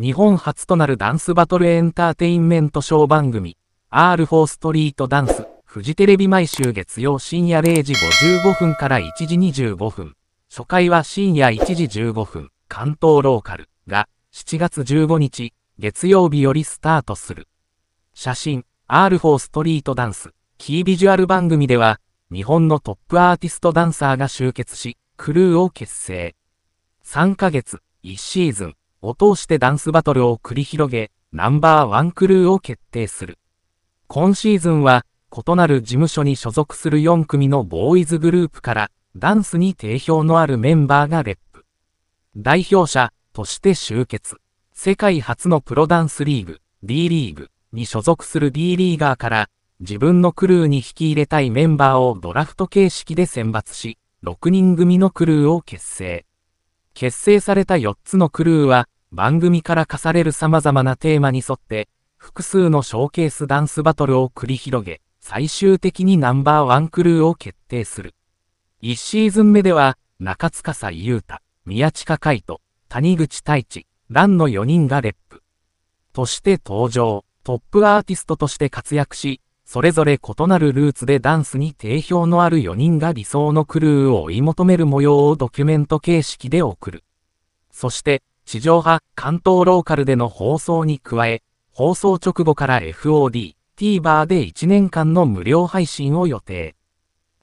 日本初となるダンスバトルエンターテインメントショー番組、R4 ストリートダンス、フジテレビ毎週月曜深夜0時55分から1時25分、初回は深夜1時15分、関東ローカルが7月15日、月曜日よりスタートする。写真、R4 ストリートダンス、キービジュアル番組では、日本のトップアーティストダンサーが集結し、クルーを結成。3ヶ月、1シーズン、を通してダンスバトルを繰り広げ、ナンバーワンクルーを決定する。今シーズンは、異なる事務所に所属する4組のボーイズグループから、ダンスに定評のあるメンバーがレップ。代表者として集結。世界初のプロダンスリーグ、D リーグに所属する D リーガーから、自分のクルーに引き入れたいメンバーをドラフト形式で選抜し、6人組のクルーを結成。結成された4つのクルーは、番組から課される様々なテーマに沿って、複数のショーケースダンスバトルを繰り広げ、最終的にナンバーワンクルーを決定する。1シーズン目では、中塚斎優太、宮近海斗、谷口太一、蘭の4人がレップ。として登場、トップアーティストとして活躍し、それぞれ異なるルーツでダンスに定評のある4人が理想のクルーを追い求める模様をドキュメント形式で送る。そして、地上波、関東ローカルでの放送に加え、放送直後から FOD、TVer で1年間の無料配信を予定。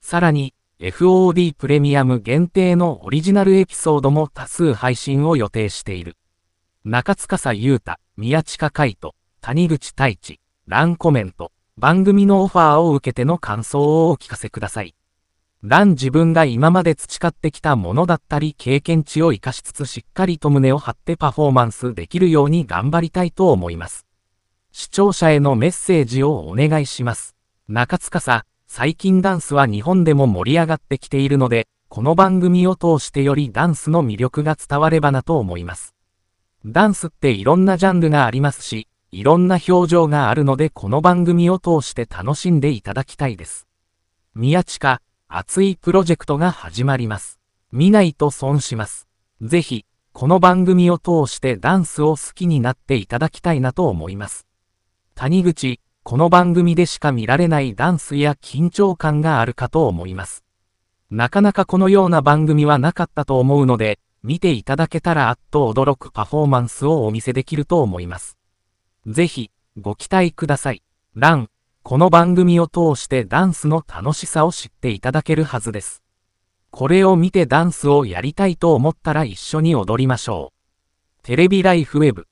さらに、FOD プレミアム限定のオリジナルエピソードも多数配信を予定している。中塚優太、宮近海斗、谷口太一、ランコメント。番組のオファーを受けての感想をお聞かせください。ン自分が今まで培ってきたものだったり経験値を活かしつつしっかりと胸を張ってパフォーマンスできるように頑張りたいと思います。視聴者へのメッセージをお願いします。中塚さん、最近ダンスは日本でも盛り上がってきているので、この番組を通してよりダンスの魅力が伝わればなと思います。ダンスっていろんなジャンルがありますし、いろんな表情があるのでこの番組を通して楽しんでいただきたいです。宮近、熱いプロジェクトが始まります。見ないと損します。ぜひ、この番組を通してダンスを好きになっていただきたいなと思います。谷口、この番組でしか見られないダンスや緊張感があるかと思います。なかなかこのような番組はなかったと思うので、見ていただけたらあっと驚くパフォーマンスをお見せできると思います。ぜひ、ご期待ください。ラン、この番組を通してダンスの楽しさを知っていただけるはずです。これを見てダンスをやりたいと思ったら一緒に踊りましょう。テレビライフウェブ